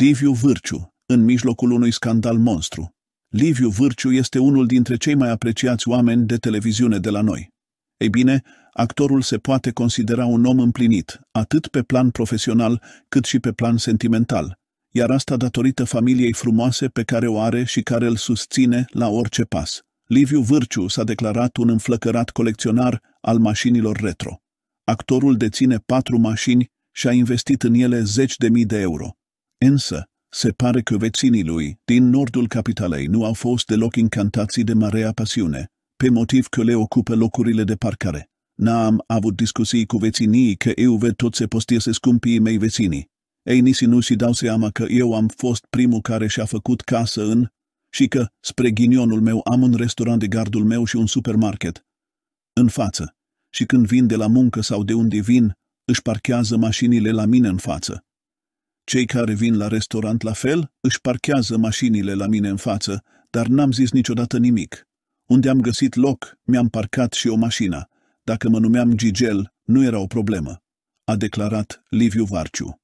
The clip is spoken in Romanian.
Liviu Vârciu, în mijlocul unui scandal monstru. Liviu Vârciu este unul dintre cei mai apreciați oameni de televiziune de la noi. Ei bine, actorul se poate considera un om împlinit, atât pe plan profesional, cât și pe plan sentimental, iar asta datorită familiei frumoase pe care o are și care îl susține la orice pas. Liviu Vârciu s-a declarat un înflăcărat colecționar al mașinilor retro. Actorul deține patru mașini și a investit în ele zeci de mii de euro. Însă, se pare că vecinii lui, din nordul capitalei, nu au fost deloc încantați de marea pasiune, pe motiv că le ocupă locurile de parcare. N-am avut discuții cu vecinii că eu ved tot se postiese scumpii mei vecinii. Ei nici nu și dau seama că eu am fost primul care și-a făcut casă în și că, spre ghinionul meu, am un restaurant de gardul meu și un supermarket. În față. Și când vin de la muncă sau de unde vin, își parchează mașinile la mine în față. Cei care vin la restaurant la fel își parchează mașinile la mine în față, dar n-am zis niciodată nimic. Unde am găsit loc, mi-am parcat și o mașină. Dacă mă numeam Gigel, nu era o problemă, a declarat Liviu Varciu.